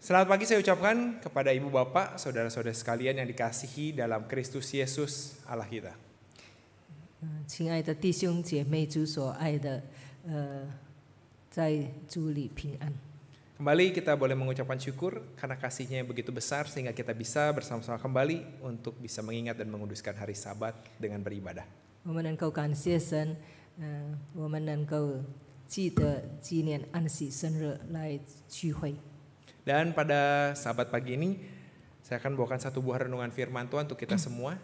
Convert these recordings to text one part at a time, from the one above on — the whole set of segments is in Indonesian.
Selamat pagi saya ucapkan kepada ibu bapak, saudara-saudara sekalian yang dikasihi dalam Kristus Yesus Allah kita. Kembali kita boleh mengucapkan syukur karena kasihnya yang begitu besar sehingga kita bisa bersama-sama kembali untuk bisa mengingat dan menguduskan hari sabat dengan beribadah. 我们能够感谢神，嗯、呃，我们能够记得纪念安息生日来聚会。dan pada sahabat pagi ini, saya akan bawakan satu buah renungan firman Tuhan untuk kita semua.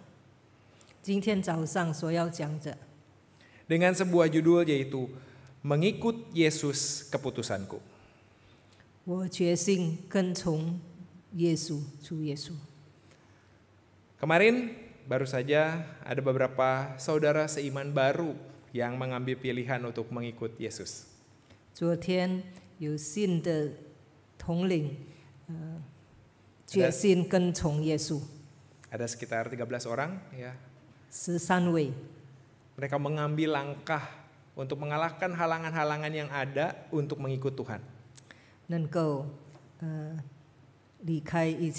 Dengan sebuah judul yaitu Mengikut Yesus Keputusanku. Kemarin baru saja ada beberapa saudara seiman baru yang mengambil pilihan untuk mengikut Yesus. 统领，呃，决心跟从耶稣。Ada eh, sekitar 13 orang ya. 13 Mereka mengambil langkah untuk mengalahkan halangan-halangan yang ada untuk mengikut Tuhan. Eh,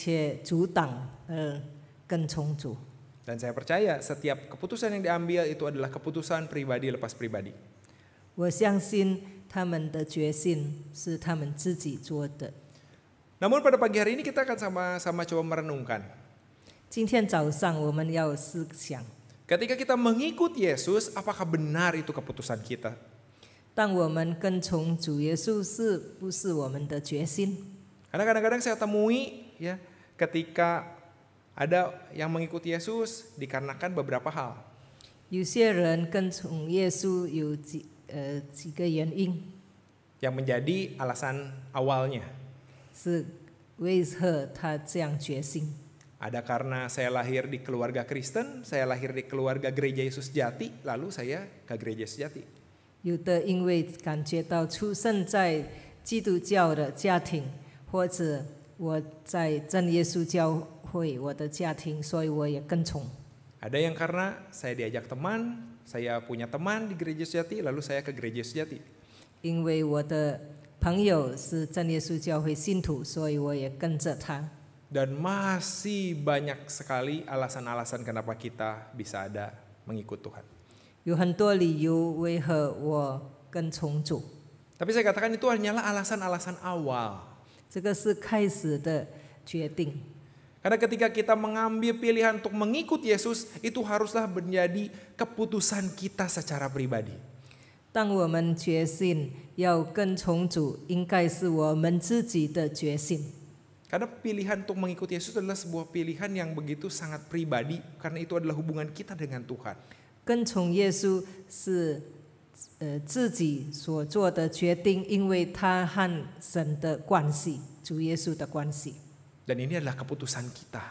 eh, Dan saya percaya setiap keputusan yang diambil itu adalah keputusan pribadi lepas pribadi. 我相信。他们的决心是他们自己做的。Namun pada pagi hari ini kita akan sama-sama coba merenungkan. 今天早上我们要思想。Ketika kita mengikut Yesus, apakah benar itu keputusan kita? 当我们跟从主耶稣是不是我们的决心？Karena kadang-kadang saya temui ya ketika ada yang mengikuti Yesus dikarenakan beberapa hal. 有些人跟从耶稣有几 yang menjadi alasan awalnya. 是为何他这样决心？Ada karena saya lahir di keluarga Kristen, saya lahir di keluarga gereja Yesus Jati, lalu saya ke gereja Yesus Jati. 有的因为感觉到出生在基督教的家庭，或者我在真耶稣教会我的家庭，所以我也跟从。Ada kan yang karena saya diajak teman, saya punya teman di gereja sejati, lalu saya ke gereja sejati. 因为我的朋友是真耶稣教会信徒，所以我也跟着他。Dan masih banyak sekali alasan-alasan kenapa kita bisa ada mengikut Tuhan. 有很多理由为何我跟从主。Tapi saya katakan itu hanyalah alasan-alasan awal. 这个是开始的决定。karena ketika kita mengambil pilihan untuk mengikut Yesus, itu haruslah menjadi keputusan kita secara pribadi. 当我们决心要跟从主，应该是我们自己的决心。Karena pilihan untuk mengikuti Yesus adalah sebuah pilihan yang begitu sangat pribadi, karena itu adalah hubungan kita dengan Tuhan. Tuhan. Dan ini adalah keputusan kita.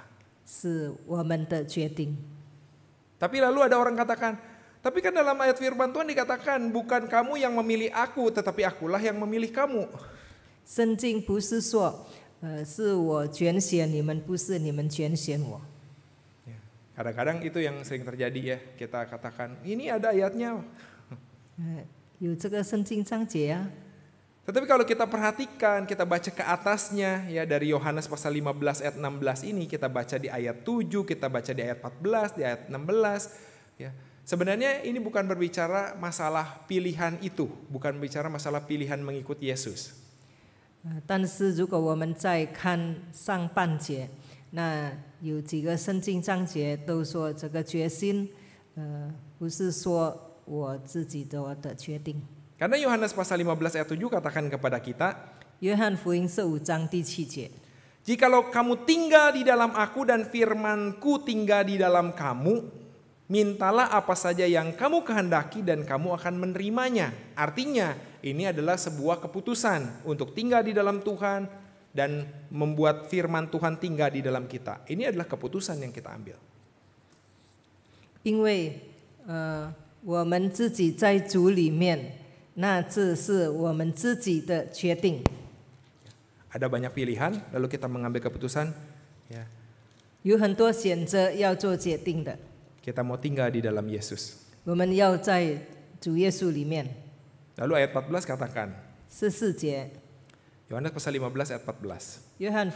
Tapi lalu ada orang katakan, tapi kan dalam ayat firman Tuhan dikatakan bukan kamu yang memilih aku, tetapi akulah yang memilih kamu. kadang kadang itu yang sering terjadi ya, kita katakan ini ada ayatnya. 有这个圣经章节啊。tetapi kalau kita perhatikan, kita baca ke atasnya ya dari Yohanes pasal 15 ayat 16 ini kita baca di ayat 7, kita baca di ayat 14, di ayat 16 ya. Sebenarnya ini bukan berbicara masalah pilihan itu, bukan bicara masalah pilihan mengikut Yesus. 但是如果我们再看上半节，那有几个圣经章节都说这个决心，呃，不是说我自己做的决定。karena Yohanes pasal 15 ayat 7 katakan kepada kita, Jikalau kamu tinggal di dalam aku dan firmanku tinggal di dalam kamu, mintalah apa saja yang kamu kehendaki dan kamu akan menerimanya. Artinya ini adalah sebuah keputusan untuk tinggal di dalam Tuhan dan membuat firman Tuhan tinggal di dalam kita. Ini adalah keputusan yang kita ambil. 因为，呃，我们自己在主里面。ada banyak pilihan, lalu kita mengambil keputusan. Ya. 有很多选择要做决定的。Kita mau tinggal di dalam Yesus. 我们要在主耶稣里面。Lalu ayat 14 katakan. 十四节。Yohanes pasal 15 ayat 14. Kamu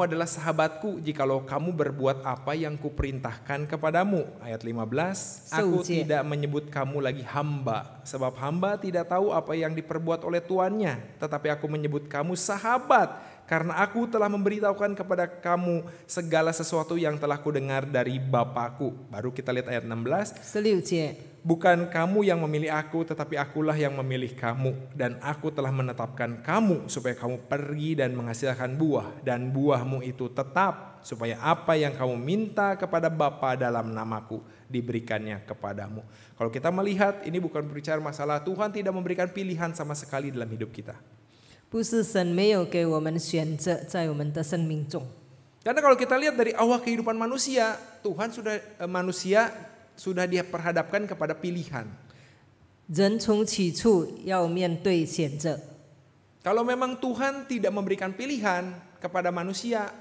adalah sahabatku jikalau kamu berbuat apa yang kuperintahkan kepadamu. Ayat 15, aku tidak menyebut kamu lagi hamba, sebab hamba tidak tahu apa yang diperbuat oleh tuannya, tetapi aku menyebut kamu sahabat karena aku telah memberitahukan kepada kamu segala sesuatu yang telah kudengar dari Bapakku. Baru kita lihat ayat 16. Bukan kamu yang memilih aku, tetapi akulah yang memilih kamu. Dan aku telah menetapkan kamu supaya kamu pergi dan menghasilkan buah. Dan buahmu itu tetap supaya apa yang kamu minta kepada Bapa dalam namaku diberikannya kepadamu. Kalau kita melihat ini bukan berbicara masalah Tuhan tidak memberikan pilihan sama sekali dalam hidup kita. 不是神没有给我们选择在我们的生命中。Karena kalau kita lihat dari awal kehidupan manusia, Tuhan sudah eh, manusia sudah dia perhadapkan kepada pilihan. Kalau memang Tuhan tidak memberikan pilihan kepada manusia,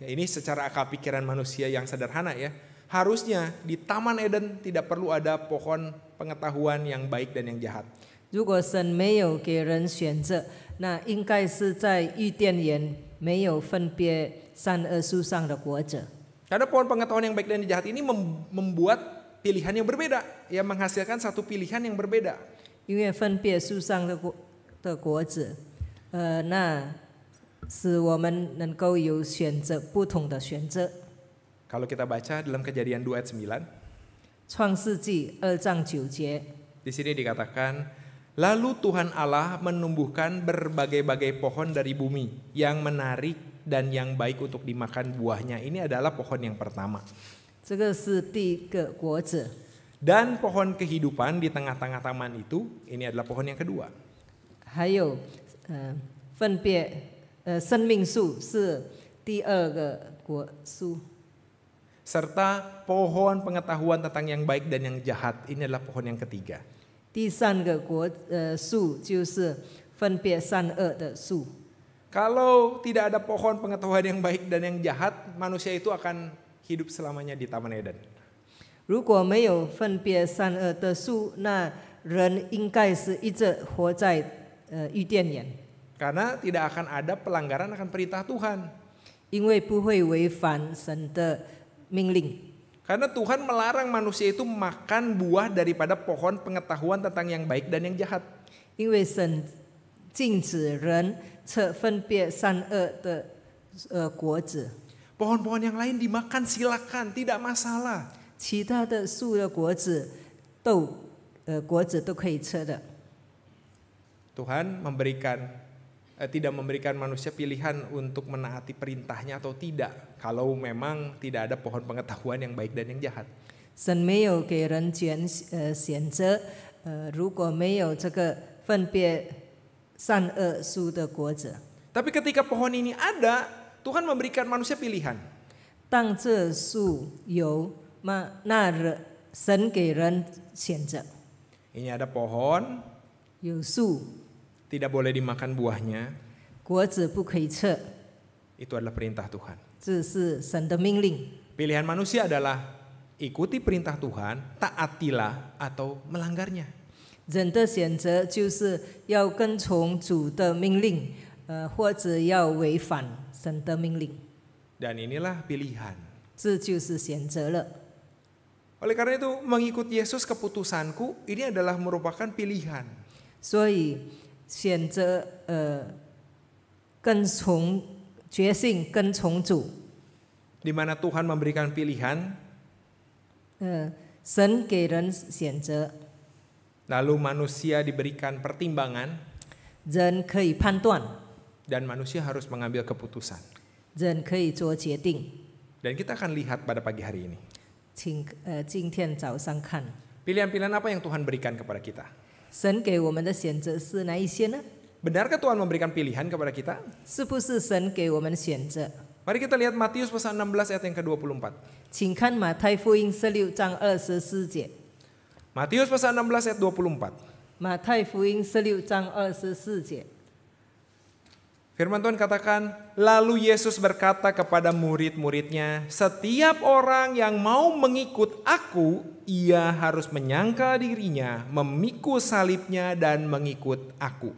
ya ini secara akal pikiran manusia yang sederhana ya. Harusnya di Taman Eden tidak perlu ada pohon pengetahuan yang baik dan yang jahat. 如果神没有给人选择，那应该是在伊甸园没有分别善恶树上的果子。Karena pohon pengetahuan yang baik dan jahat ini membuat pilihan yang berbeda, yang menghasilkan satu pilihan yang berbeda. 因为分别树上的果的果子，呃，那使我们能够有选择不同的选择。Kalau kita baca dalam kejadian 2 ayat 9. 创世纪二章九节。Di sini dikatakan Lalu Tuhan Allah menumbuhkan berbagai-bagai pohon dari bumi yang menarik dan yang baik untuk dimakan buahnya. Ini adalah pohon yang pertama. Dan pohon kehidupan di tengah-tengah taman itu, ini adalah pohon yang kedua. Serta pohon pengetahuan tentang yang baik dan yang jahat ini adalah pohon yang ketiga. 第三个国呃树就是分别善恶的树。Kalau tidak ada pohon pengetahuan yang baik dan yang jahat, manusia itu akan hidup selamanya di Taman Eden. Jika tidak ada pohon pengetahuan yang yang baik dan akan ada pelanggaran akan perintah Tuhan. Eden. Karena Tuhan melarang manusia itu makan buah daripada pohon pengetahuan tentang yang baik dan yang jahat. pohon pohon yang lain dimakan silakan, tidak masalah. Tuhan memberikan Eh, tidak memberikan manusia pilihan untuk menaati perintahnya atau tidak kalau memang tidak ada pohon pengetahuan yang baik dan yang jahat. 神没有给人权呃选择，呃，如果没有这个分别善恶树的果子。Tapi ketika pohon ini ada, Tuhan memberikan manusia pilihan. ini ada pohon. 有树。Tidak boleh dimakan buahnya. Itu adalah perintah Tuhan. 这是神的命令。Pilihan manusia adalah ikuti perintah Tuhan, taatilah atau melanggarnya. 人的选择就是要跟从主的命令，呃，或者要违反神的命令。Dan inilah pilihan. 这就是选择了。Oleh karena itu, mengikut Yesus keputusanku ini adalah merupakan pilihan. 所以选择呃。跟从决心跟从主，di mana Tuhan memberikan pilihan, eh, Lalu manusia diberikan pertimbangan manusia harus mengambil keputusan. kita akan lihat pada pagi hari ini pilihan apa yang Tuhan berikan kepada kita. Benarkah Tuhan memberikan pilihan kepada kita? Mari kita lihat Matius pasal 16 ayat yang ke-24. Matius pasal 16 ayat 24. Firman Tuhan katakan, lalu Yesus berkata kepada murid-muridnya, setiap orang yang mau mengikut aku, ia harus menyangka dirinya, memikul salibnya dan mengikut aku.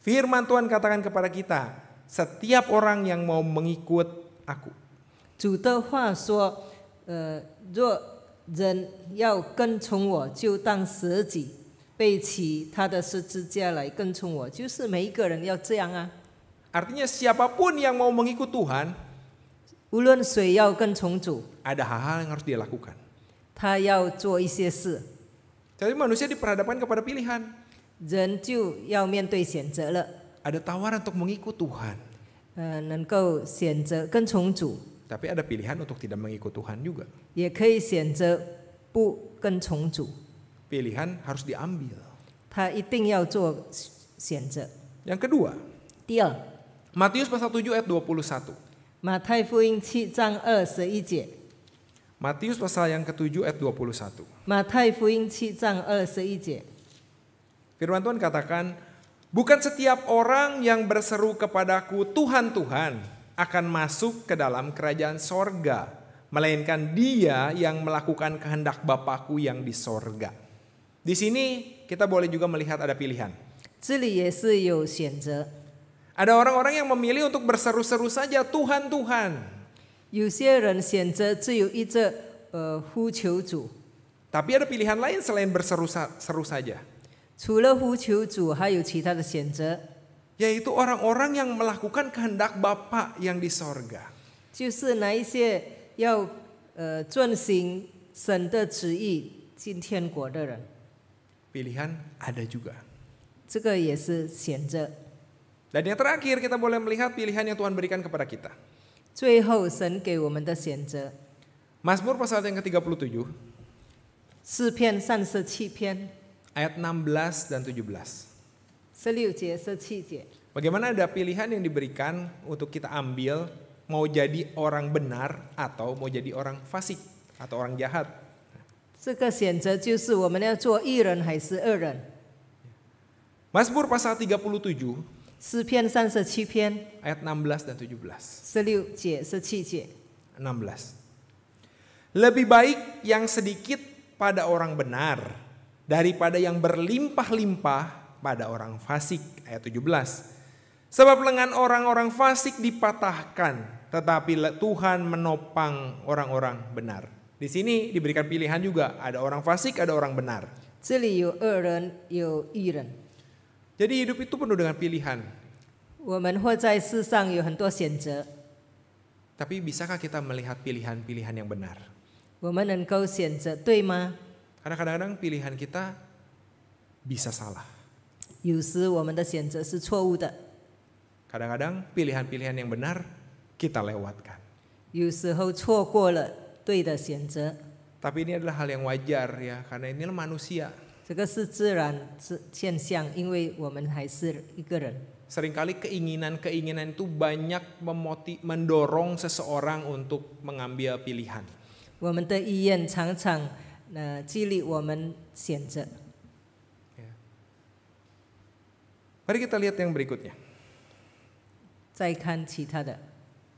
Firman Tuhan katakan kepada kita, setiap orang yang mau mengikut aku. Artinya siapapun yang mau mengikut Tuhan, ada hal hal-hal yang harus dia lakukan. Jadi manusia diperhadapkan kepada pilihan. 人就要面对选择了。Ada tawaran untuk mengikut Tuhan. Uh, ada pilihan untuk tidak mengikut Tuhan juga. 也可以选择不跟从主。Pilihan harus diambil. 他一定要做选择。Yang kedua. 第二。Matius pasal 7 ayat 21. Matai Er Jie. Matius pasal yang ke-7 ayat 21. Matai Er Jie. Firman Tuhan katakan, bukan setiap orang yang berseru kepadaku Tuhan Tuhan akan masuk ke dalam kerajaan sorga, melainkan dia yang melakukan kehendak Bapakku yang di sorga. Di sini kita boleh juga melihat ada pilihan. Ada orang-orang yang memilih untuk berseru-seru saja Tuhan Tuhan. Tapi ada pilihan lain selain berseru seru saja. 除了呼求主，还有其他的选择，yaitu orang-orang yang melakukan kehendak Bapa yang di sorga. 就是那一些要呃遵行神的旨意进天国的人，Pilihan ada juga. 这个也是选择。Dan yang terakhir kita boleh melihat pilihan yang Tuhan berikan kepada kita. 最后，神给我们的选择，Mazmur pasal yang ke-37, 诗篇三十七篇 ayat 16 dan 17. Bagaimana ada pilihan yang diberikan untuk kita ambil mau jadi orang benar atau mau jadi orang fasik atau orang jahat? Masmur pasal 37诗篇三十七篇 ayat 16 dan 17. 16. Lebih baik yang sedikit pada orang benar daripada yang berlimpah-limpah pada orang fasik. Ayat 17. Sebab lengan orang-orang fasik dipatahkan, tetapi Tuhan menopang orang-orang benar. Di sini diberikan pilihan juga, ada orang fasik, ada orang benar. Jadi hidup itu penuh dengan pilihan. Tapi bisakah kita melihat pilihan-pilihan yang benar? Karena kadang-kadang pilihan kita bisa salah. Kadang-kadang pilihan-pilihan yang benar kita lewatkan. Tapi ini adalah hal yang wajar ya, karena ini manusia. Seringkali keinginan keinginan-keinginan itu banyak memoti mendorong seseorang untuk mengambil pilihan. 我们的意愿常常。那激励我们选择。Mari kita lihat yang berikutnya.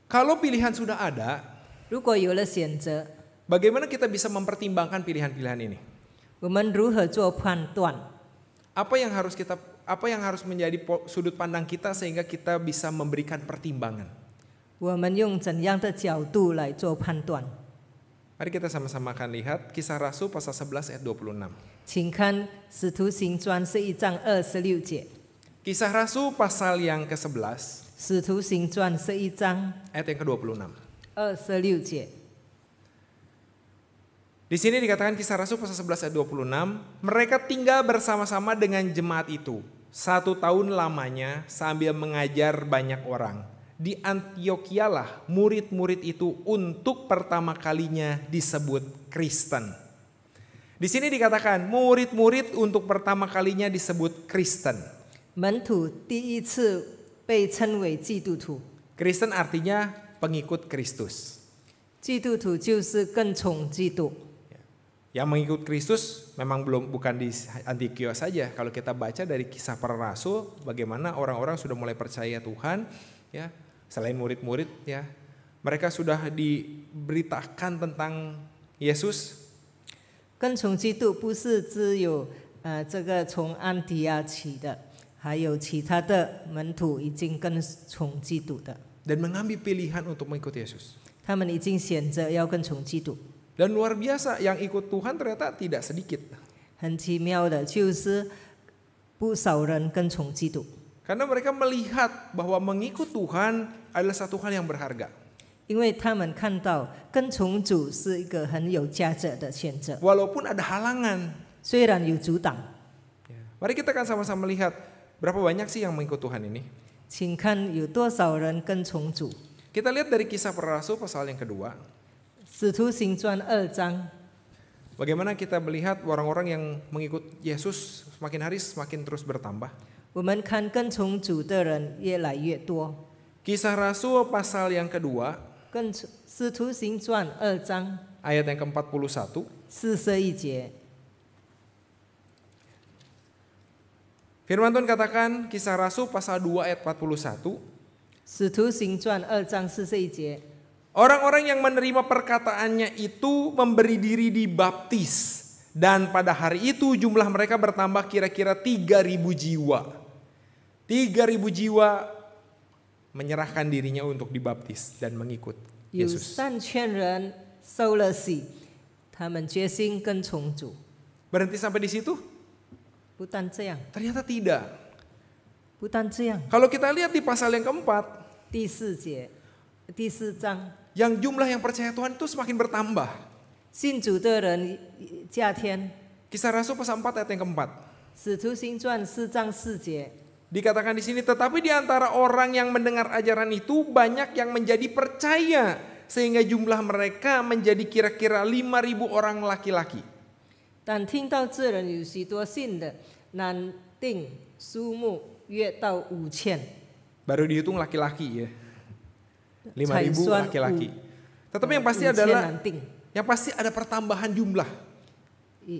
Kalau pilihan sudah ada, bagaimana kita bisa mempertimbangkan pilihan-pilihan ini? Apa yang harus kita apa yang harus menjadi sudut pandang kita sehingga kita bisa memberikan pertimbangan? 我们用怎样的角度来做判断？Mari kita sama-sama akan lihat kisah Rasul pasal 11 ayat 26. 26节. Kisah Rasul pasal yang ke-11. 使徒行传是一章 ayat yang ke-26. 26节. Di sini dikatakan kisah Rasul pasal 11 ayat 26, mereka tinggal bersama-sama dengan jemaat itu. Satu tahun lamanya sambil mengajar banyak orang di lah murid-murid itu untuk pertama kalinya disebut Kristen. Di sini dikatakan murid-murid untuk pertama kalinya disebut Kristen. Kristen artinya pengikut Kristus. Ya, yang mengikut Kristus memang belum bukan di Antioquia saja. Kalau kita baca dari kisah para rasul, bagaimana orang-orang sudah mulai percaya Tuhan, ya selain murid-murid ya mereka sudah diberitakan tentang Yesus 跟从基督不是只有呃这个从安提亚起的，还有其他的门徒已经跟从基督的。dan mengambil pilihan untuk mengikuti Yesus. 他们已经选择要跟从基督。Dan luar biasa yang ikut Tuhan ternyata tidak sedikit. 很奇妙的，就是不少人跟从基督。karena mereka melihat bahwa mengikut Tuhan adalah satu hal yang berharga. 因为他们看到跟从主是一个很有价值的选择。Walaupun ada halangan，虽然有阻挡。Mari kita akan sama-sama melihat berapa banyak sih yang mengikut Tuhan ini. Kita lihat dari kisah para rasul pasal yang kedua. Bagaimana kita melihat orang-orang yang mengikut Yesus semakin hari semakin terus bertambah. Kisah Rasul pasal yang kedua. Ayat yang ke-41. Firman Tuhan katakan kisah Rasul pasal 2 ayat 41. orang orang yang menerima perkataannya itu memberi diri dibaptis dan pada hari itu jumlah mereka bertambah kira-kira 3000 jiwa. 3000 jiwa menyerahkan dirinya untuk dibaptis dan mengikut Yesus. Berhenti sampai di situ? Ternyata tidak. Kalau kita lihat di pasal yang keempat, yang jumlah yang percaya Tuhan itu semakin bertambah. Kisah Rasul pasal 4 ayat yang keempat. 使徒行传四章四节。Dikatakan di sini, tetapi di antara orang yang mendengar ajaran itu banyak yang menjadi percaya sehingga jumlah mereka menjadi kira-kira 5000 orang laki-laki. Dan Baru dihitung laki-laki ya. 5000 laki-laki. Tetapi yang pasti adalah yang pasti ada pertambahan jumlah. 已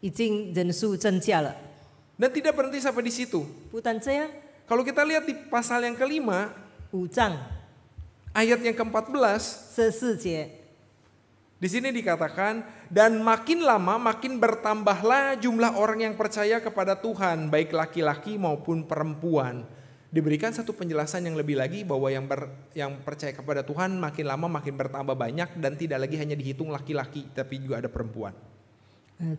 已经人数增加了。dan tidak berhenti sampai di situ. Kalau kita lihat di pasal yang kelima, ayat yang ke-14, di sini dikatakan, dan makin lama makin bertambahlah jumlah orang yang percaya kepada Tuhan, baik laki-laki maupun perempuan. Diberikan satu penjelasan yang lebih lagi bahwa yang ber, yang percaya kepada Tuhan makin lama makin bertambah banyak dan tidak lagi hanya dihitung laki-laki tapi juga ada perempuan. Eh,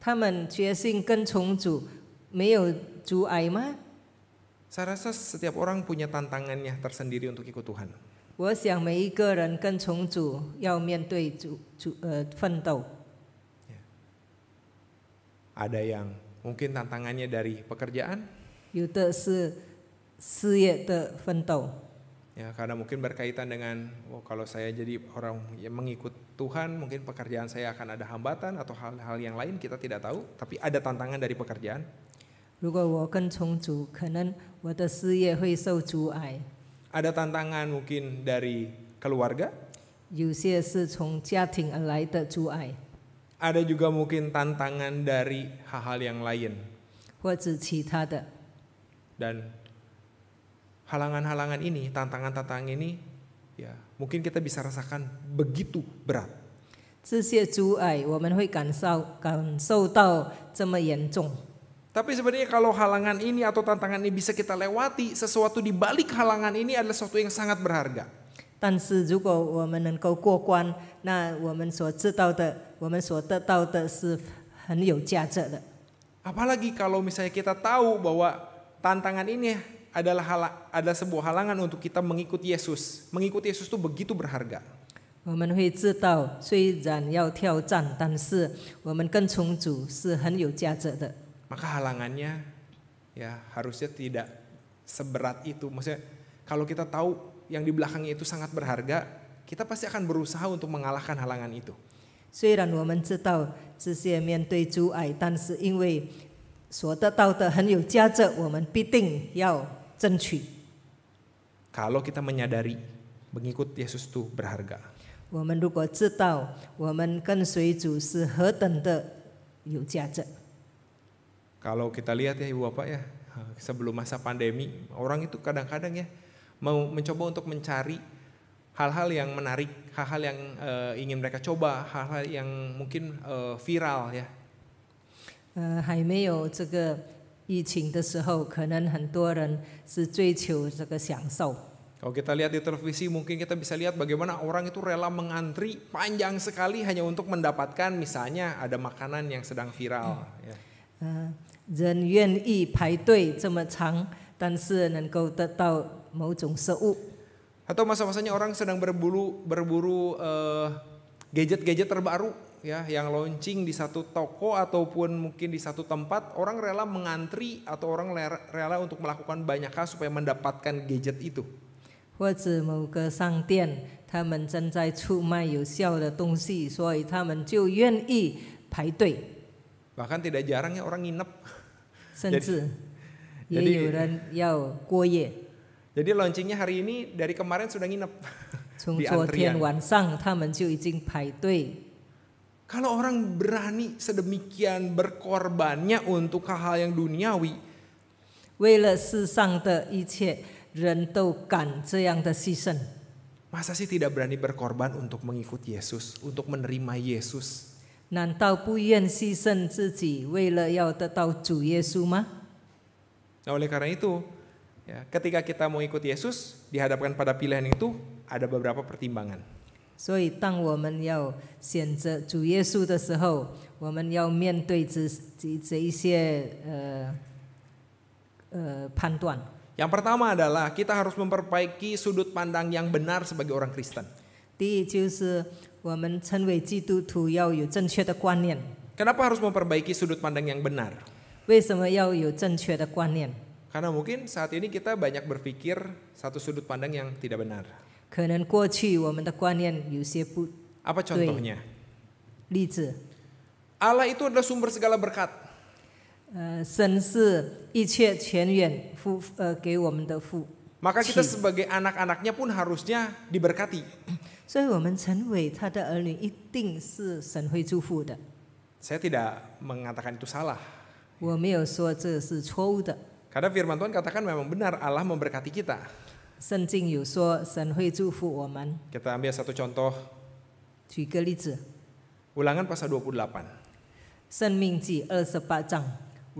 他们决心跟从主，没有阻碍吗？Saya rasa setiap orang punya tantangannya tersendiri untuk ikut Tuhan. 我想每一个人跟从主要面对主主呃奋斗。Ada yang mungkin tantangannya dari ya karena mungkin berkaitan dengan oh, kalau saya jadi orang yang mengikut Tuhan mungkin pekerjaan saya akan ada hambatan atau hal-hal yang lain kita tidak tahu tapi ada tantangan dari pekerjaan Ada tantangan mungkin dari keluarga. Ada juga mungkin tantangan dari hal-hal yang lain. Dan halangan-halangan ini, tantangan-tantangan ini, ya mungkin kita bisa rasakan begitu berat. Kan, Tapi sebenarnya kalau halangan ini atau tantangan ini bisa kita lewati, sesuatu di balik halangan ini adalah sesuatu yang sangat berharga. Apalagi kalau misalnya kita tahu bahwa tantangan ini adalah hal ada sebuah halangan untuk kita mengikuti Yesus. Mengikuti Yesus itu begitu berharga. Maka halangannya ya harusnya tidak seberat itu. Maksudnya kalau kita tahu yang di belakangnya itu sangat berharga, kita pasti akan berusaha untuk mengalahkan halangan itu. 虽然我们知道这些面对阻碍，但是因为所得到的很有价值，我们必定要 kalau kita menyadari mengikut Yesus itu berharga. Kan Kalau kita lihat ya ibu bapak ya sebelum masa pandemi orang itu kadang-kadang ya mau mencoba untuk mencari hal-hal yang menarik, hal-hal yang uh, ingin mereka coba, hal-hal yang mungkin uh, viral ya. 呃，还没有这个 eh, 疫情的时候，可能很多人是追求这个享受。Kalau kita lihat di televisi mungkin kita bisa lihat bagaimana orang itu rela mengantri panjang sekali hanya untuk mendapatkan misalnya ada makanan yang sedang viral. Ya. Atau masa masa-masanya orang sedang berburu berburu gadget uh, gadget -gadget terbaru ya yang launching di satu toko ataupun mungkin di satu tempat orang rela mengantri atau orang rela untuk melakukan banyak hal supaya mendapatkan gadget itu. 或者某个商店，他们正在出卖有效的东西，所以他们就愿意排队。Bahkan tidak jarang ya orang nginep. Jadi launchingnya hari ini dari kemarin sudah nginep. 从昨天晚上他们就已经排队。kalau orang berani sedemikian berkorbannya untuk hal-hal yang duniawi. Masa sih tidak berani berkorban untuk mengikuti Yesus, untuk menerima Yesus? Nah oleh karena itu, ya, ketika kita mau ikut Yesus, dihadapkan pada pilihan itu, ada beberapa pertimbangan. 所以，当我们要选择主耶稣的时候，我们要面对这这这一些呃呃判断。Yang pertama adalah kita harus memperbaiki sudut pandang yang benar sebagai orang Kristen. 第一就是我们成为基督徒要有正确的观念。Kenapa harus memperbaiki sudut pandang yang benar? Karena mungkin saat ini kita banyak berpikir satu sudut pandang yang tidak benar. 可能过去我们的观念有些不 Apa contohnya? 例子。Allah itu adalah sumber segala berkat. 呃，神是一切全源父呃给我们的父。Maka kita sebagai anak-anaknya pun harusnya diberkati. 所以我们成为他的儿女，一定是神会祝福的。Saya tidak mengatakan itu salah. 我没有说这是错误的，Karena firman Tuhan katakan memang benar Allah memberkati kita. 圣经有说神会祝福我们。Kita ambil satu contoh. 举个例子。Ulangan pasal 28.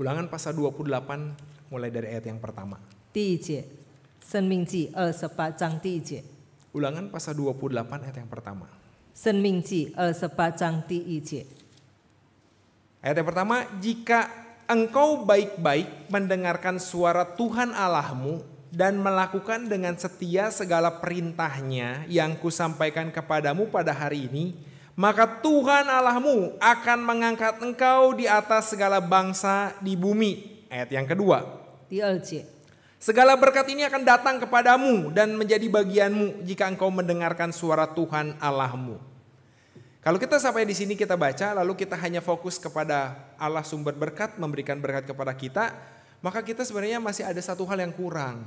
Ulangan pasal 28 mulai dari ayat yang pertama. 第一节，生命记二十八章第一节。Ulangan pasal 28 ayat yang pertama. 生命记二十八章第一节。Ayat yang pertama, jika engkau baik-baik mendengarkan suara Tuhan Allahmu dan melakukan dengan setia segala perintahnya yang kusampaikan kepadamu pada hari ini, maka Tuhan Allahmu akan mengangkat engkau di atas segala bangsa di bumi. Ayat yang kedua. Segala berkat ini akan datang kepadamu dan menjadi bagianmu jika engkau mendengarkan suara Tuhan Allahmu. Kalau kita sampai di sini kita baca lalu kita hanya fokus kepada Allah sumber berkat memberikan berkat kepada kita, maka kita sebenarnya masih ada satu hal yang kurang.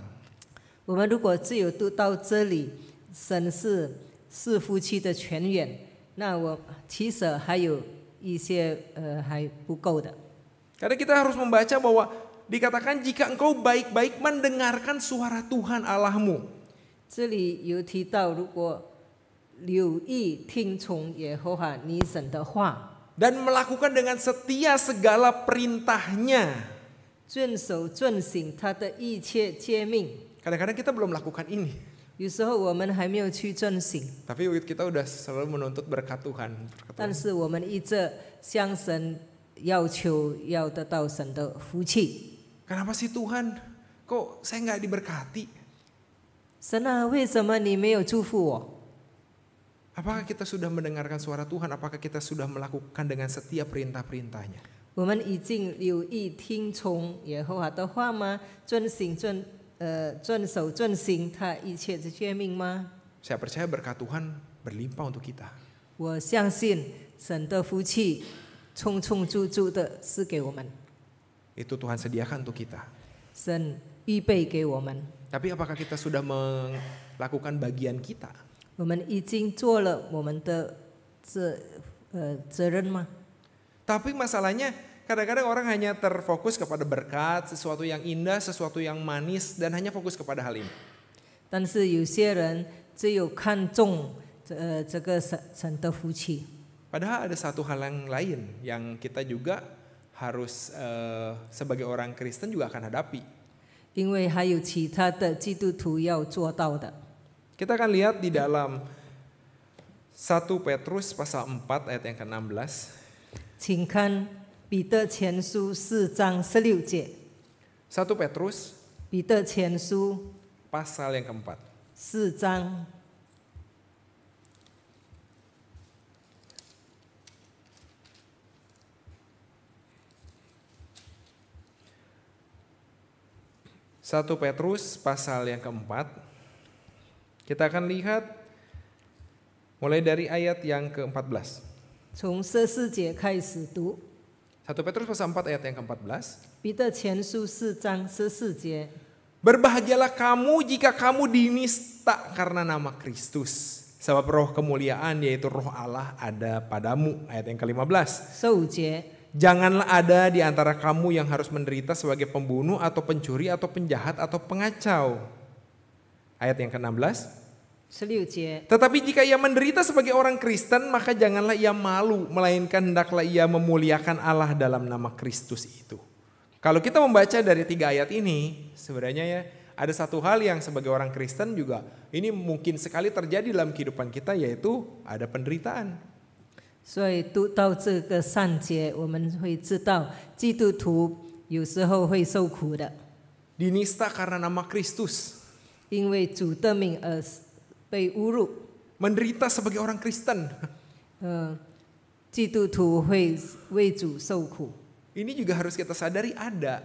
Karena kita harus membaca bahwa dikatakan jika engkau baik-baik mendengarkan suara Tuhan Allahmu. dan melakukan dengan setia segala perintahnya. Kadang-kadang kita belum melakukan ini. Tapi kita sudah selalu menuntut berkat Tuhan. Kenapa sih Tuhan? Kok saya nggak diberkati? Apakah kita sudah mendengarkan suara Tuhan? Apakah kita sudah melakukan dengan setiap perintah-perintahnya? Saya percaya berkat Tuhan berlimpah untuk kita. Tuhan sediakan untuk kita. apakah kita sudah melakukan bagian kita? 我们已经做了我们的责呃责任吗？tapi masalahnya kadang-kadang orang hanya terfokus kepada berkat, sesuatu yang indah, sesuatu yang manis dan hanya fokus kepada hal ini. Eh, Padahal ada satu hal yang lain yang kita juga harus uh, sebagai orang Kristen juga akan hadapi. 因为还有其他的基督徒要做到的。Kita akan lihat di dalam 1 Petrus pasal 4 ayat yang ke-16. 请看彼得前书四章十六节。Satu Petrus 彼得前书 pasal yang keempat 四章 Petrus pasal yang keempat kita akan lihat mulai dari ayat yang ke-14. 从十四节开始读。Satu Petrus pasal 4 ayat yang ke-14. Peter 前书四章十四节。Berbahagialah kamu jika kamu dinista karena nama Kristus. Sebab roh kemuliaan yaitu roh Allah ada padamu. Ayat yang ke-15. Janganlah ada di antara kamu yang harus menderita sebagai pembunuh atau pencuri atau penjahat atau pengacau. Ayat yang ke-16. Tetapi jika ia menderita sebagai orang Kristen, maka janganlah ia malu, melainkan hendaklah ia memuliakan Allah dalam nama Kristus itu. Kalau kita membaca dari tiga ayat ini, sebenarnya ya ada satu hal yang sebagai orang Kristen juga ini mungkin sekali terjadi dalam kehidupan kita yaitu ada penderitaan. Dinista karena nama Kristus. 因为主的名而死。被侮辱。Menderita sebagai orang Kristen. Eh, Ini juga harus kita sadari ada.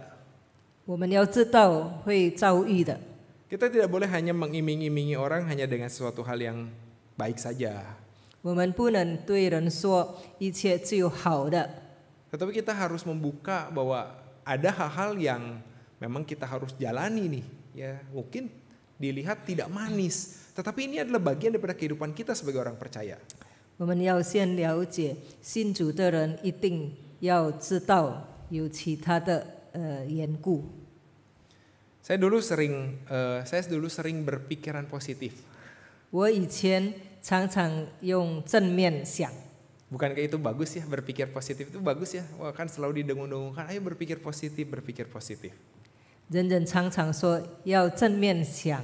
Kita tidak boleh hanya mengiming-imingi orang hanya dengan sesuatu hal yang baik saja. Tetapi kita harus membuka bahwa ada hal-hal yang memang kita harus jalani nih. Ya, mungkin dilihat tidak manis, tetapi ini adalah bagian daripada kehidupan kita sebagai orang percaya. Saya dulu sering uh, saya dulu sering berpikiran positif. 我以前常常用正面想。Bukankah itu bagus ya berpikir positif itu bagus ya? Wah kan selalu didengung-dengungkan ayo berpikir positif, berpikir positif. 人人常常说要正面想。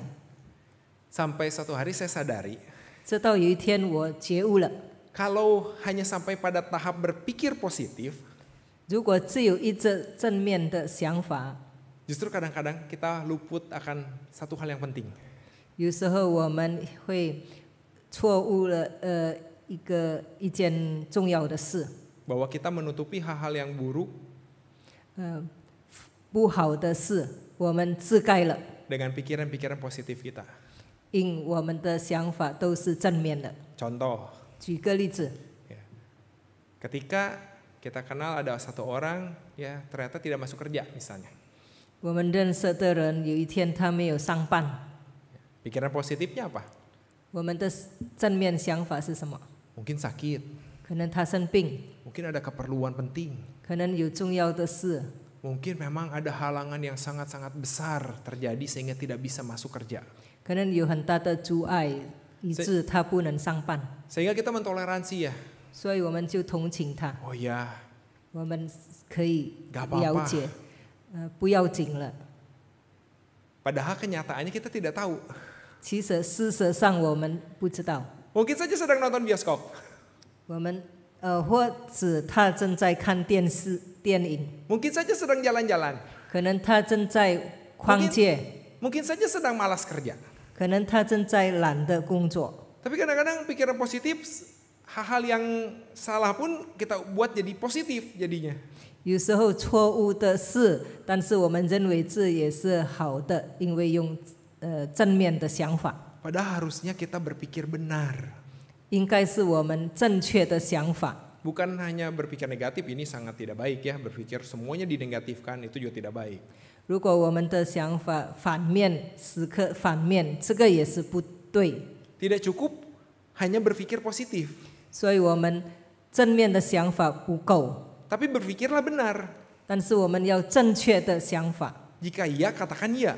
Sampai suatu hari saya sadari. Kalau hanya sampai pada tahap berpikir positif. justru kadang kadang-kadang kita luput akan satu hal yang penting. Bahwa kita menutupi hal-hal yang buruk. dengan pikiran pikiran-pikiran positif kita. 因我们的想法都是正面的。Contoh. 举个例子。Ya. Ketika kita kenal ada satu orang ya ternyata tidak masuk kerja misalnya. 我们认识的人有一天他没有上班。Pikiran positifnya apa? 我们的正面想法是什么？Mungkin sakit. 可能他生病。Mungkin ada keperluan penting. 可能有重要的事。Mungkin memang ada halangan yang sangat-sangat besar terjadi sehingga tidak bisa masuk kerja. Karena Sehingga kita mentoleransi ya. Jadi kita mentoleransi dia. Oh ya. Kita bisa mengerti. Tidak Padahal kenyataannya kita tidak tahu. Sebenarnya, kita tidak tahu. Mungkin saja sedang nonton bioskop. Eh, kan mungkin saja sedang jalan-jalan. mungkin saja sedang malas kerja. Tapi kadang kadang-kadang pikiran positif hal-hal yang salah pun kita buat jadi positif jadinya. 有时候错误的事，但是我们认为这也是好的，因为用呃正面的想法。Padahal harusnya kita berpikir benar. 应该是我们正确的想法。bukan hanya berpikir negatif ini sangat tidak baik ya berpikir semuanya dinegatifkan itu juga tidak baik. 如果我们的想法反面，时刻反面，这个也是不对。Tidak cukup hanya berpikir positif. 所以我们正面的想法不够。Tapi berpikirlah benar. 但是我们要正确的想法。Jika iya katakan iya.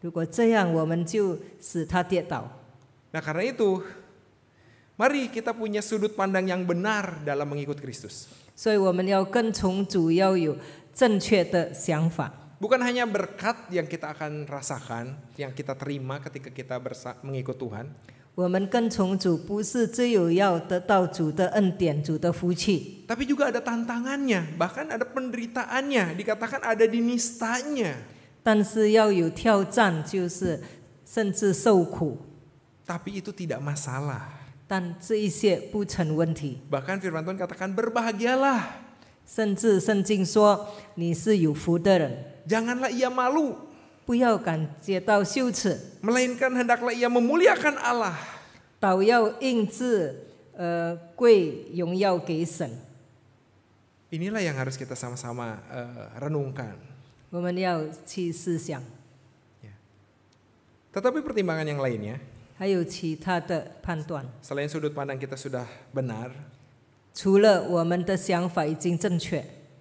Nah karena itu, mari kita punya sudut pandang yang benar dalam mengikut Kristus. Bukan hanya berkat yang kita akan rasakan, yang kita terima ketika kita mengikut Tuhan. Tapi juga ada tantangannya, bahkan ada penderitaannya, dikatakan ada dinistanya. Tapi itu tidak masalah. Dan seisi bukan masalah. Bahkan Firman Tuhan katakan berbahagialah. Senji senjing suo, ni si yu fu de Janganlah ia malu. Buyao kan jie dao Melainkan hendaklah ia memuliakan Allah. tahu yao ing zi gui yong Inilah yang harus kita sama-sama eh, renungkan. Tetapi pertimbangan yang lainnya. Selain sudut pandang kita sudah benar.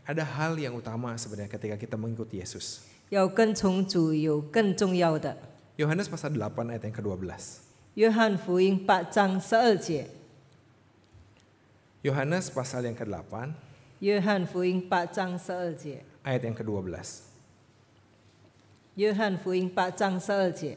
Ada hal yang utama sebenarnya ketika kita mengikuti Yesus. Yohanes pasal 8 ayat yang ke-12. Yohanes pasal yang ke-8. Yohan 福音八章十二节。Ayat yang ke-12. 约翰福音八章十二节。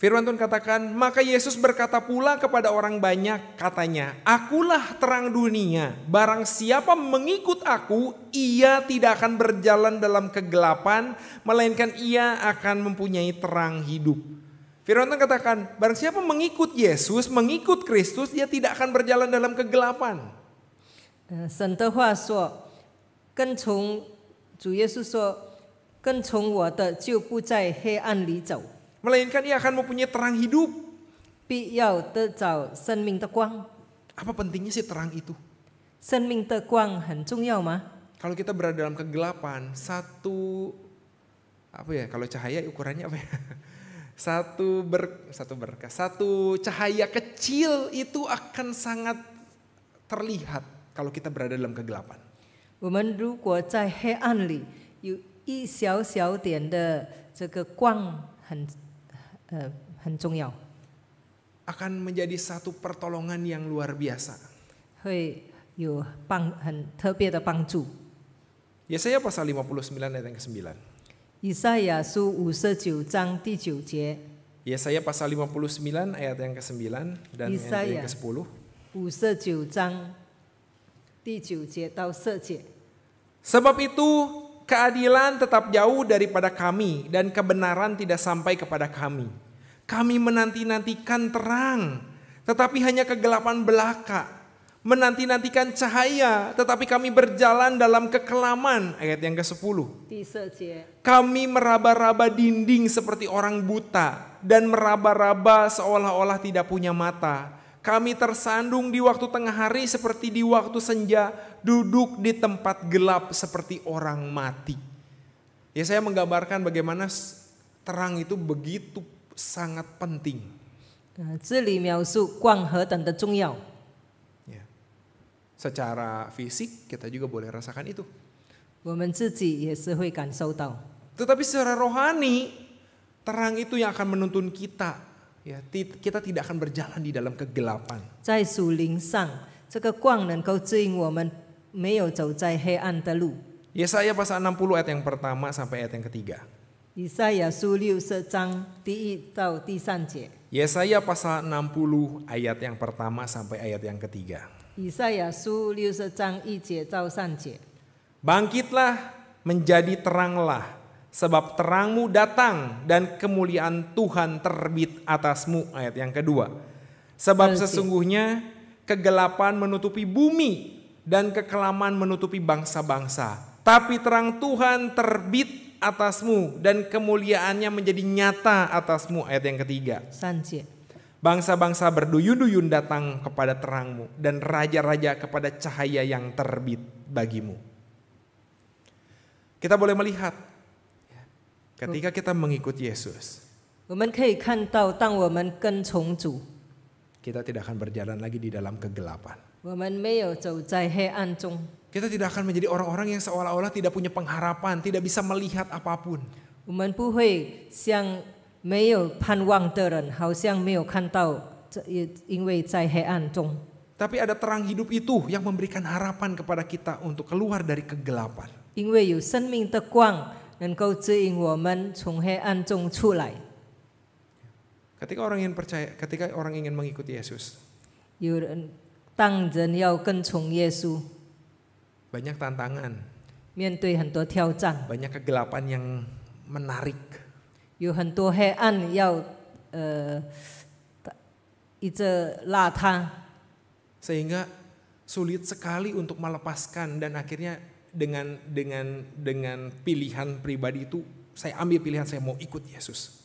Firman Tuhan katakan, maka Yesus berkata pula kepada orang banyak, katanya, Akulah terang dunia, barang siapa mengikut aku, ia tidak akan berjalan dalam kegelapan, melainkan ia akan mempunyai terang hidup. Firman Tuhan katakan, barang siapa mengikut Yesus, mengikut Kristus, ia tidak akan berjalan dalam kegelapan. Nah, kencung 主耶稣说：“跟从我的就不在黑暗里走。” Melainkan ia akan mempunyai terang hidup. Apa pentingnya sih terang itu? Kalau kita berada dalam kegelapan, satu apa ya? Kalau cahaya ukurannya apa ya? Satu ber satu berkah, satu cahaya kecil itu akan sangat terlihat kalau kita berada dalam kegelapan. 我们如果在黑暗里有一小小点的这个光很，很呃很重要。akan menjadi satu pertolongan yang luar biasa. 会有帮很特别的帮助。Yesaya pasal 59 ayat yang ke-9. Yesaya su 59章第 pasal 59 ayat yang ke-9 dan ayat yang ke-10. 59章 Sebab itu keadilan tetap jauh daripada kami dan kebenaran tidak sampai kepada kami. Kami menanti-nantikan terang, tetapi hanya kegelapan belaka. Menanti-nantikan cahaya, tetapi kami berjalan dalam kekelaman. Ayat yang ke-10. Kami meraba-raba dinding seperti orang buta dan meraba-raba seolah-olah tidak punya mata kami tersandung di waktu tengah hari seperti di waktu senja, duduk di tempat gelap seperti orang mati. Ya saya menggambarkan bagaimana terang itu begitu sangat penting. Ya. Secara fisik kita juga boleh rasakan itu. Kan, Tetapi secara rohani terang itu yang akan menuntun kita Ya, kita tidak akan berjalan di dalam kegelapan. Yesaya pasal 60 ayat yang pertama sampai ayat yang ketiga. Yesaya 66 pasal 60 ayat yang pertama sampai ayat yang ketiga. Yesaya 66 Bangkitlah, menjadi teranglah sebab terangmu datang dan kemuliaan Tuhan terbit atasmu. Ayat yang kedua. Sebab sesungguhnya kegelapan menutupi bumi dan kekelaman menutupi bangsa-bangsa. Tapi terang Tuhan terbit atasmu dan kemuliaannya menjadi nyata atasmu. Ayat yang ketiga. Bangsa-bangsa berduyun-duyun datang kepada terangmu dan raja-raja kepada cahaya yang terbit bagimu. Kita boleh melihat Ketika kita mengikuti Yesus, kita tidak akan berjalan lagi di dalam kegelapan. Kita tidak akan menjadi orang-orang yang seolah-olah tidak punya pengharapan, tidak bisa melihat apapun. Tapi ada terang hidup itu yang memberikan harapan kepada kita untuk keluar dari kegelapan. 因为有生命的光能够指引我们从黑暗中出来。Ketika orang ingin percaya, ketika orang ingin mengikuti Yesus, Banyak tantangan, Banyak kegelapan yang menarik, Sehingga sulit sekali untuk melepaskan dan akhirnya dengan dengan dengan pilihan pribadi itu saya ambil pilihan saya mau ikut Yesus.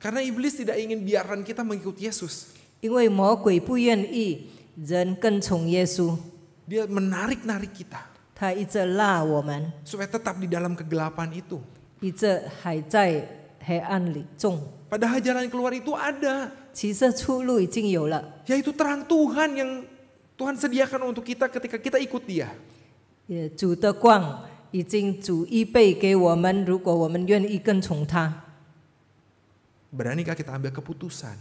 Karena iblis tidak ingin biarkan kita mengikuti Yesus. Dia menarik menarik-narik kita. Supaya tetap di dalam kegelapan itu. Padahal jalan keluar itu ada. 其实出路已经有了，yaitu terang Tuhan yang Tuhan sediakan untuk kita ketika kita ikut Dia. 也主的光已经主预备给我们，如果我们愿意跟从他，Beranikah kita ambil keputusan?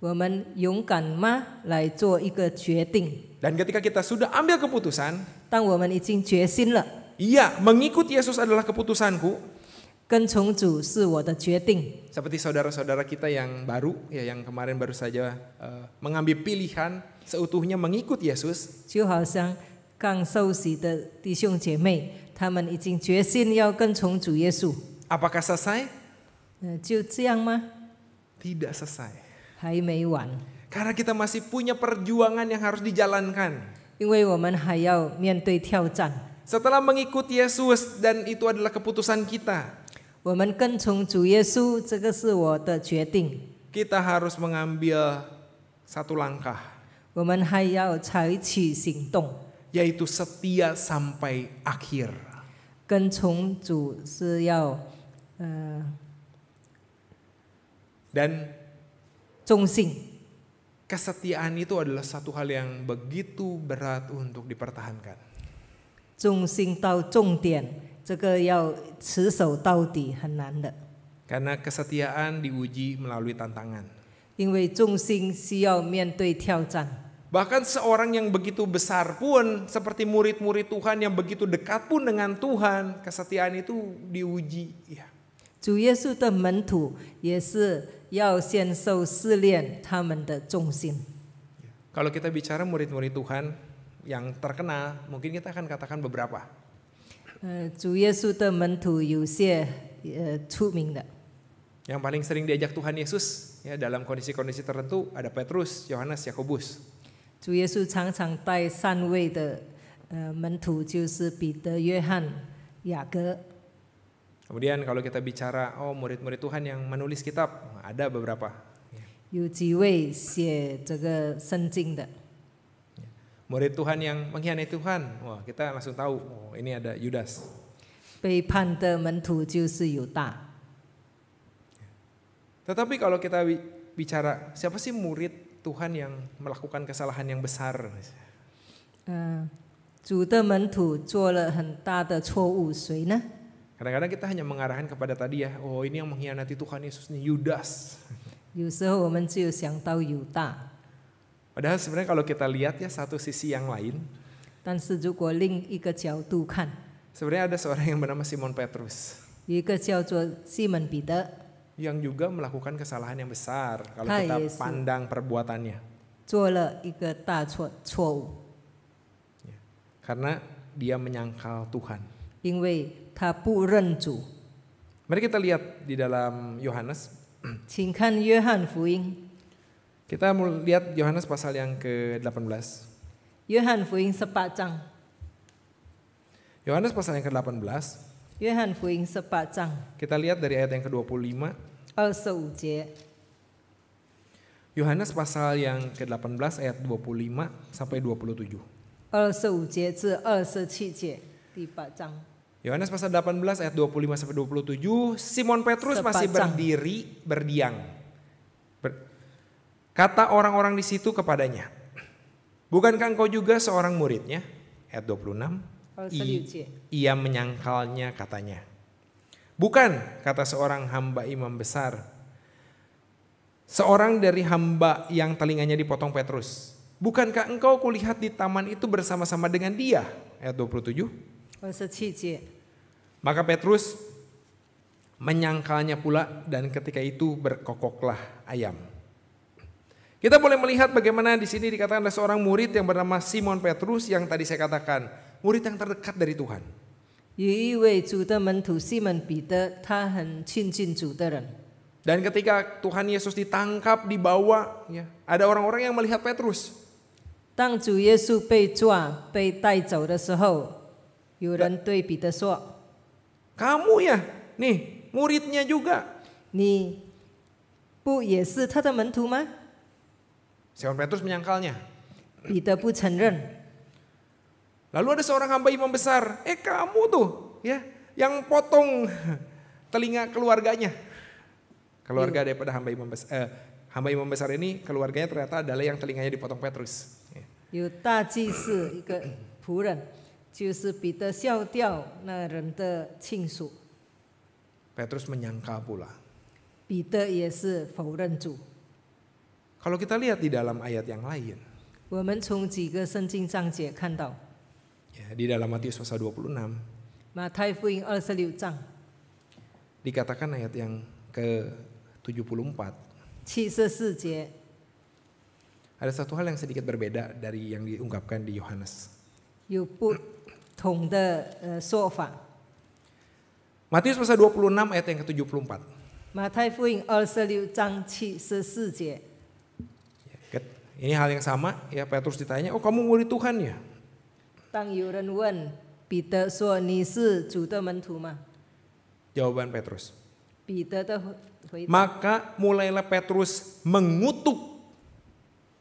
我们勇敢吗来做一个决定？Dan ketika kita sudah ambil keputusan, 当我们已经决心了，iya, mengikut Yesus adalah keputusanku, 跟从主是我的决定。Seperti saudara-saudara kita yang baru, ya yang kemarin baru saja uh, mengambil pilihan seutuhnya mengikut Yesus. 就好像刚受洗的弟兄姐妹，他们已经决心要跟从主耶稣。Apakah selesai? selesai. kita masih punya perjuangan yang harus dijalankan. setelah mengikuti Yesus dan itu adalah keputusan kita. Kita harus mengambil satu langkah. Yaitu setia sampai akhir. Dan kesetiaan itu adalah satu hal yang begitu berat untuk dipertahankan. 这个要持守到底很难的。Karena kesetiaan diuji melalui tantangan. 因为众心需要面对挑战。Bahkan seorang yang begitu besar pun, seperti murid-murid Tuhan yang begitu dekat pun dengan Tuhan, kesetiaan itu diuji. Ya. 主耶稣的门徒也是要先受试炼他们的重心。Kalau kita bicara murid-murid Tuhan yang terkenal, mungkin kita akan katakan beberapa yang paling sering diajak Tuhan Yesus ya dalam kondisi-kondisi tertentu ada Petrus, Yohanes, Yakobus. 主耶稣常常带三位的呃门徒，就是彼得、约翰、雅各。Kemudian kalau kita bicara oh murid-murid Tuhan yang menulis kitab ada beberapa murid Tuhan yang mengkhianati Tuhan. Wah, kita langsung tahu, oh, ini ada Yudas. Tetapi kalau kita bicara siapa sih murid Tuhan yang melakukan kesalahan yang besar? Uh, kadang kadang kita hanya mengarahkan kepada tadi ya, oh ini yang mengkhianati Tuhan Yesus ini Yudas. Padahal sebenarnya kalau kita lihat ya satu sisi yang lain. 但是如果另一个角度看, sebenarnya ada seorang yang bernama Simon Petrus. Simon Peter. yang juga melakukan kesalahan yang besar kalau kita pandang perbuatannya. karena dia menyangkal Tuhan. Mari kita lihat di dalam Yohanes. 请看约翰福音。kita mau lihat Yohanes pasal yang ke-18. Yohan Fuing sepacang. Yohanes pasal yang ke-18. Yohan Fuing sepacang. Kita lihat dari ayat yang ke-25. Yohanes pasal yang ke-18 ayat 25 sampai 27. 25节至 er pasal 18 ayat 25 sampai 27, Simon Petrus masih berdiri berdiam. Kata orang-orang di situ kepadanya, Bukankah engkau juga seorang muridnya? Ayat 26. I, ia menyangkalnya katanya. Bukan, kata seorang hamba imam besar. Seorang dari hamba yang telinganya dipotong Petrus. Bukankah engkau kulihat di taman itu bersama-sama dengan dia? Ayat 27. Maka Petrus menyangkalnya pula dan ketika itu berkokoklah ayam. Kita boleh melihat bagaimana di sini dikatakan ada seorang murid yang bernama Simon Petrus yang tadi saya katakan, murid yang terdekat dari Tuhan. dan ketika Tuhan Yesus ditangkap, dibawa, ya, ada orang-orang yang melihat Petrus. kamu ya, nih muridnya juga. 你不也是他的门徒吗？” Simon Petrus menyangkalnya. Peter Lalu ada seorang hamba imam besar, eh kamu tuh ya yang potong telinga keluarganya. Keluarga hmm. daripada hamba imam besar, eh, hamba imam besar ini keluarganya ternyata adalah yang telinganya dipotong Petrus. Ya. Petrus menyangkal pula. 彼得也是否认主。kalau kita lihat di dalam ayat yang lain. Ya, di dalam Matius pasal 26. Dikatakan ayat yang ke 74. Ada satu hal yang sedikit berbeda dari yang diungkapkan di Yohanes. Matius pasal 26 ayat yang ke-74. 马太福音二十六章七十四节。ini hal yang sama ya Petrus ditanya, "Oh, kamu murid Tuhan ya?" Tang Yuren Wen, Peter Suo, Ni Si Zu De Men Tu Ma? Jawaban Petrus. Peter de Maka mulailah Petrus mengutuk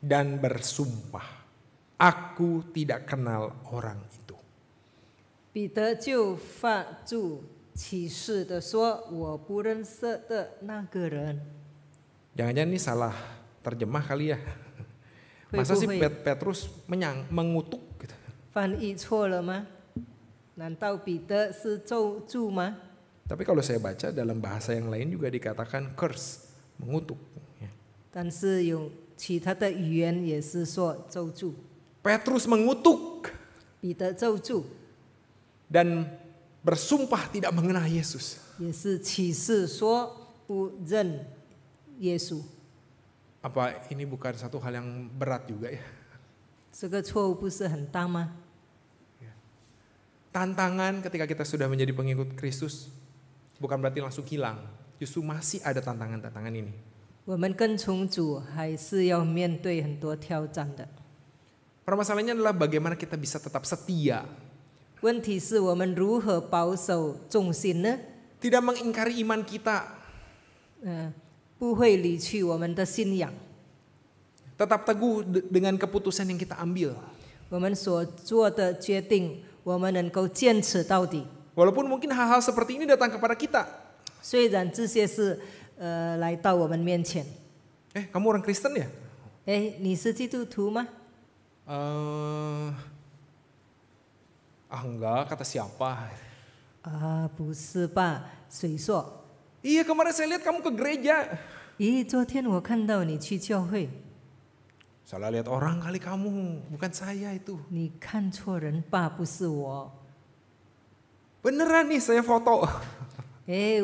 dan bersumpah, "Aku tidak kenal orang itu." Peter jangan jangan ini salah terjemah kali ya. Masa sih Pet Petrus menyang, mengutuk gitu? Tapi kalau saya baca dalam bahasa yang lain juga dikatakan curse, mengutuk. Ya. 但是有其他的语言也是说咒诅。Petrus mengutuk. Dan bersumpah tidak mengenal Yesus. Yesus apa ini bukan satu hal yang berat juga ya? Tantangan ketika kita sudah menjadi pengikut Kristus bukan berarti langsung hilang, justru masih ada tantangan-tantangan ini. Permasalahannya adalah bagaimana kita bisa tetap setia. Tidak mengingkari iman kita. Tetap teguh dengan keputusan yang kita ambil. Walaupun mungkin hal-hal seperti ini datang kepada kita. kamu orang Kristen ya? Eh, 你是基督徒吗？Uh, ah enggak, kata siapa? Ah, Iya kemarin saya lihat kamu ke gereja. Iya, Salah lihat orang kali kamu, bukan saya itu. Beneran nih saya foto. Eh,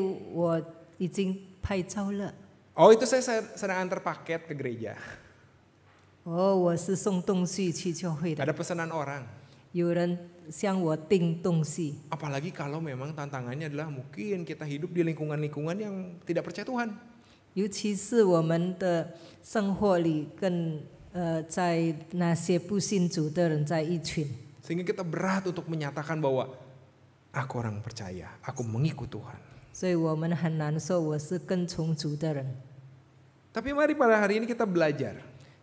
Oh itu saya sedang antar paket ke gereja. Oh, Ada pesanan orang. 有人 siang tungsi. Apalagi kalau memang tantangannya adalah mungkin kita hidup di lingkungan-lingkungan yang tidak percaya Tuhan. E, Sehingga kita berat untuk menyatakan bahwa aku orang percaya, aku mengikut Tuhan. Tapi mari pada hari ini kita belajar.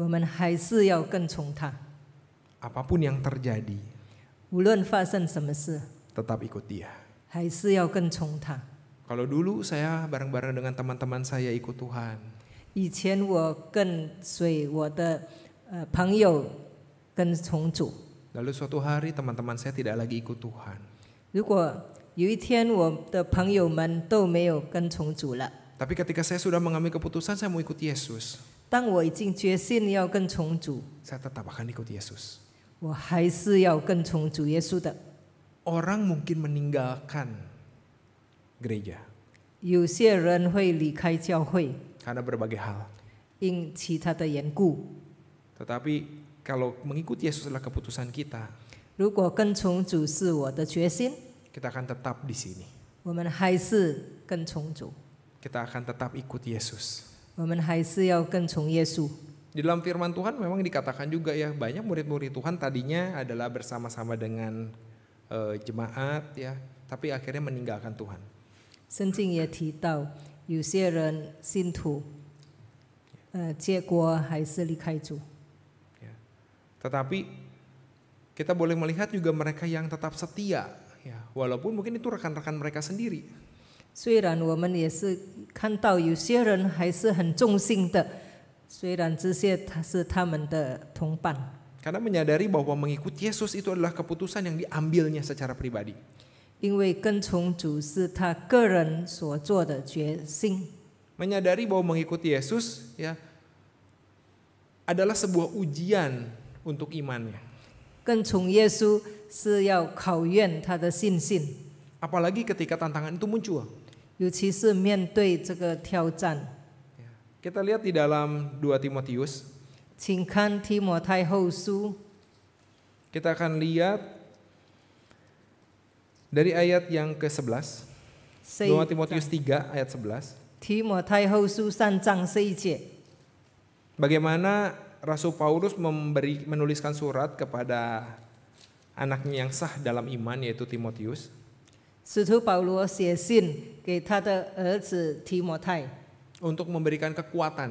我们还是要跟从他。Apapun yang terjadi，无论发生什么事，tetap ikut dia，还是要跟从他。Kalau dulu saya bareng-bareng dengan teman-teman saya ikut Tuhan，以前我跟随我的呃朋友跟从主。Lalu suatu hari teman-teman saya tidak lagi ikut Tuhan。如果有一天我的朋友们都没有跟从主了，tapi ketika saya sudah mengambil keputusan saya mau ikut Yesus。saya tetap akan ikut Yesus. Orang mungkin meninggalkan gereja. Karena berbagai hal. Tetapi kalau mengikuti Yesus adalah keputusan kita. kita. akan tetap di sini. Kita akan tetap ikut Yesus. Di dalam firman Tuhan memang dikatakan juga ya banyak murid-murid Tuhan tadinya adalah bersama-sama dengan uh, jemaat ya, tapi akhirnya meninggalkan Tuhan. 圣经也提到，有些人信徒，呃，结果还是离开主。Ya. Tetapi kita boleh melihat juga mereka yang tetap setia, ya, walaupun mungkin itu rekan-rekan mereka sendiri. 虽然我们也是看到有些人还是很重心的，虽然这些他是他们的同伴。Karena menyadari bahwa mengikuti Yesus itu adalah keputusan yang diambilnya secara pribadi. 因为跟从主是他个人所做的决心。Menyadari bahwa mengikuti Yesus ya adalah sebuah ujian untuk imannya. 跟从耶稣是要考验他的信心。Apalagi ketika tantangan itu muncul. Kita lihat di dalam 2 Timotius. Kita akan lihat dari ayat yang ke-11. 2 Timotius 3 ayat 11. Bagaimana Rasul Paulus memberi menuliskan surat kepada anaknya yang sah dalam iman yaitu Timotius untuk memberikan kekuatan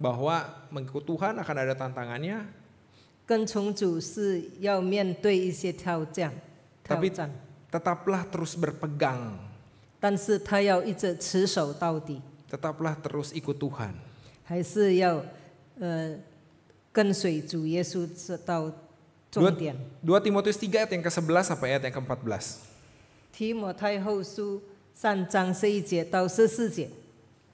bahwa mengikut Tuhan akan ada tantangannya kan tapi tetaplah terus berpegang tetaplah terus ikut Tuhan 2 Timotius 3 ayat yang ke-11 sampai ayat yang ke-14. 3提摩太后书三章十一节到十四节。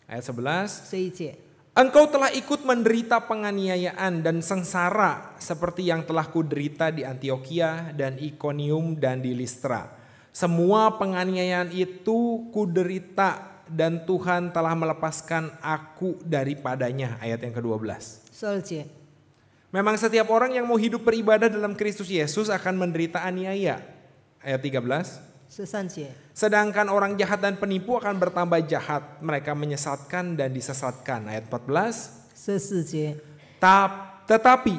Ayat 11. Ayat 11. Engkau telah ikut menderita penganiayaan dan sengsara seperti yang telah kuderita di Antioquia dan Ikonium dan di Listra. Semua penganiayaan itu kuderita dan Tuhan telah melepaskan aku daripadanya. Ayat yang ke-12. Solje. Memang setiap orang yang mau hidup beribadah dalam Kristus Yesus akan menderita aniaya. Ayat 13. Sedangkan orang jahat dan penipu akan bertambah jahat. Mereka menyesatkan dan disesatkan. Ayat 14. tetapi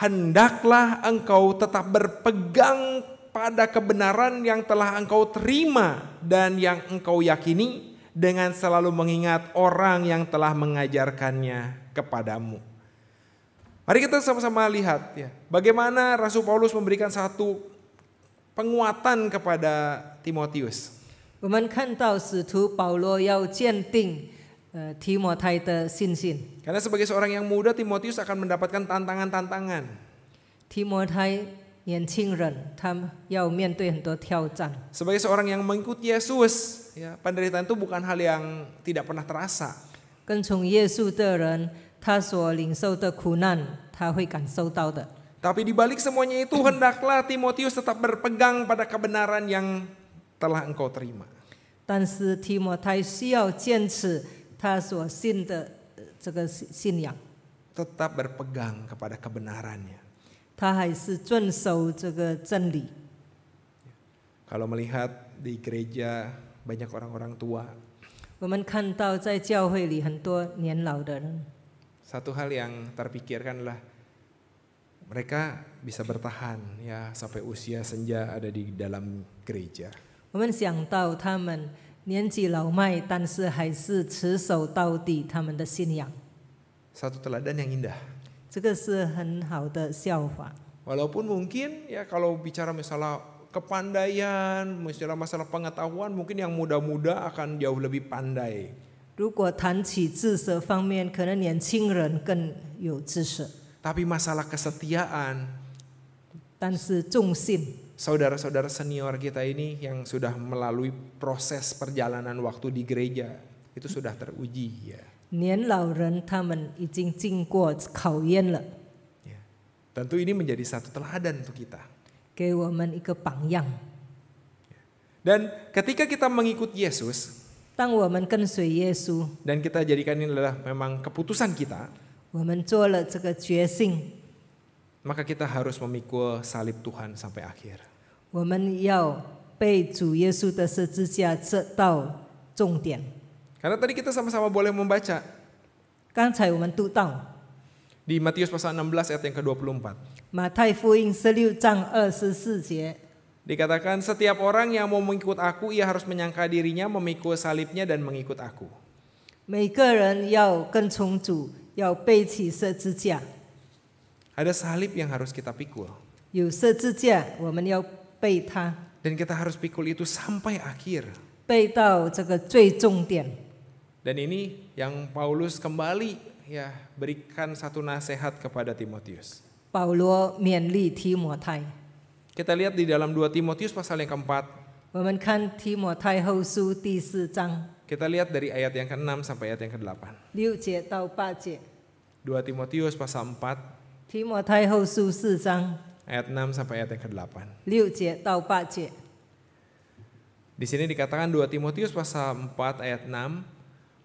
hendaklah engkau tetap berpegang pada kebenaran yang telah engkau terima dan yang engkau yakini dengan selalu mengingat orang yang telah mengajarkannya kepadamu. Mari kita sama-sama lihat ya, bagaimana Rasul Paulus memberikan satu penguatan kepada Timotius. Eh, Karena sebagai seorang yang muda Timotius akan mendapatkan tantangan-tantangan. Sebagai seorang yang mengikuti Yesus, ya penderitaan itu bukan hal yang tidak pernah terasa. 跟从耶稣的人。他所领受的苦难，他会感受到的。Tapi di balik semuanya itu hendaklah Timotius tetap berpegang pada kebenaran yang telah engkau terima. 但是提摩太需要坚持他所信的这个信仰。Tetap berpegang kepada kebenarannya. 他还是遵守这个真理。Kalau melihat di gereja banyak orang-orang tua. 我们看到在教会里很多年老的人。satu hal yang terpikirkan adalah mereka bisa bertahan ya sampai usia senja ada di dalam gereja. satu teladan yang indah. Walaupun mungkin ya kalau bicara misalnya kepandaian, misalnya masalah pengetahuan, mungkin yang muda-muda akan jauh lebih pandai. Tapi masalah kesetiaan. saudara saudara senior kita ini yang sudah melalui proses perjalanan waktu di gereja itu sudah teruji ya. 年老人他们已经经过考验了。Ya. Tentu ini menjadi satu teladan untuk kita. 给我们一个榜样。Dan ketika kita mengikut Yesus, dan kita jadikan ini adalah memang keputusan kita. Maka kita harus memikul salib Tuhan sampai akhir. Karena tadi kita sama-sama boleh membaca. Di Matius pasal 16 ayat yang ke-24. 马太福音十六章二十四节。Dikatakan setiap orang yang mau mengikut aku ia harus menyangka dirinya, memikul salibnya dan mengikut aku. ada salib yang harus kita pikul. dan kita harus pikul itu sampai akhir. dan ini yang Paulus kembali ya berikan satu nasihat kepada Timotius. Timotius. Kita lihat di dalam 2 Timotius pasal yang keempat. Kita lihat dari ayat yang ke-6 sampai ayat yang ke-8. 2 Timotius pasal 4. 提摩太后书四章 ayat 6 sampai ayat yang ke-8. Di sini dikatakan 2 Timotius pasal 4 ayat 6,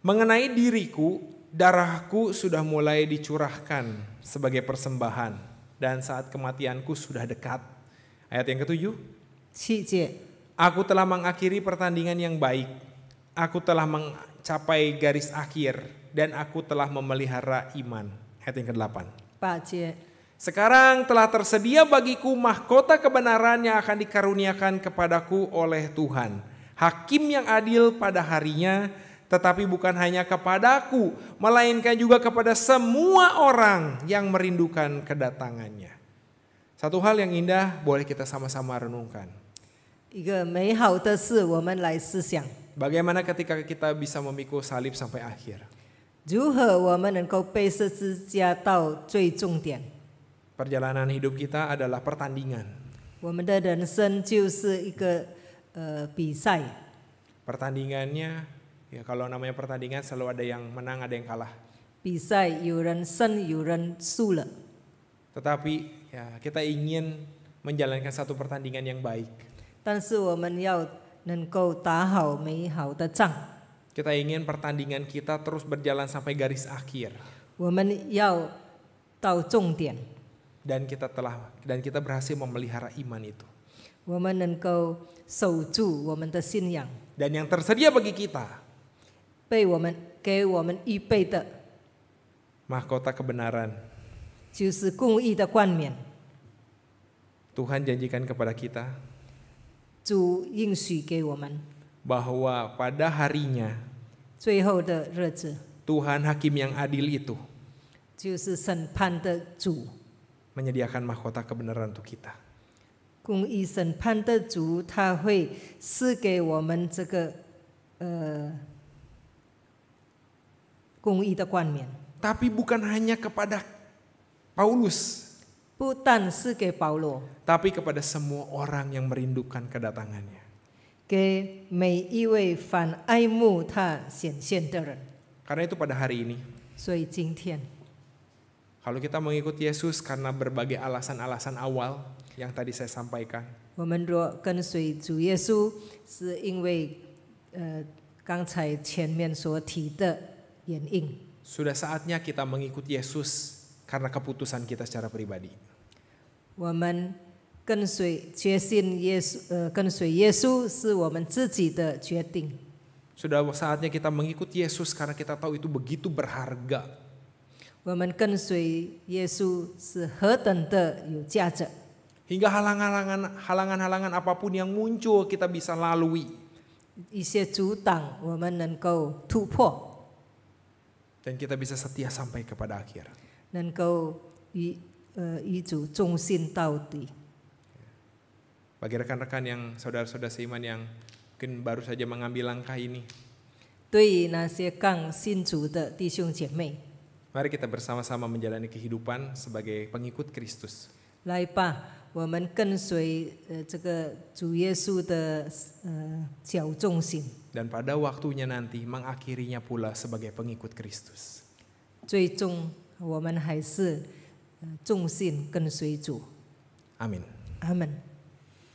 mengenai diriku darahku sudah mulai dicurahkan sebagai persembahan dan saat kematianku sudah dekat. Ayat yang ketujuh. Aku telah mengakhiri pertandingan yang baik. Aku telah mencapai garis akhir dan aku telah memelihara iman. Ayat yang ke-8. Sekarang telah tersedia bagiku mahkota kebenaran yang akan dikaruniakan kepadaku oleh Tuhan. Hakim yang adil pada harinya, tetapi bukan hanya kepadaku, melainkan juga kepada semua orang yang merindukan kedatangannya. Satu hal yang indah boleh kita sama-sama renungkan. Bagaimana ketika kita bisa memikul salib sampai akhir? Perjalanan hidup kita adalah pertandingan. E, Pertandingannya, ya kalau namanya pertandingan selalu ada yang menang, ada yang kalah. Tetapi ya kita ingin menjalankan satu pertandingan yang baik. kita ingin pertandingan kita terus berjalan sampai garis akhir. Dan kita telah dan kita berhasil memelihara iman itu. Dan yang tersedia bagi kita. Mahkota kebenaran Tuhan janjikan kepada kita 主应许给我们 bahwa pada harinya 最后的日子，Tuhan hakim yang adil itu 就是审判的主，menyediakan mahkota kebenaran untuk kita. 公义审判的主，他会赐给我们这个呃公义的冠冕。Tapi bukan hanya kepada Paulus. bukan Paulus, Tapi kepada semua orang yang merindukan kedatangannya. Ke Karena itu pada hari ini. Kalau kita mengikuti Yesus karena berbagai alasan-alasan awal yang tadi saya sampaikan. Sudah saatnya kita mengikuti Yesus karena keputusan kita secara pribadi. Eh, Sudah saatnya kita mengikuti Yesus karena kita tahu itu begitu berharga. 我们跟随耶稣是何等的有价值。Hingga halangan-halangan halangan-halangan apapun yang muncul kita bisa lalui. Dan kita bisa setia sampai kepada akhir. Bagi rekan rekan-rekan yang saudara-saudara seiman yang mungkin baru saja mengambil langkah ini. 对于那些刚信主的弟兄姐妹。Mari kita bersama-sama menjalani kehidupan sebagai pengikut Kristus. Dan pada waktunya nanti mengakhirinya pula sebagai pengikut Kristus. 最终我们还是忠心跟随主。阿门。阿门。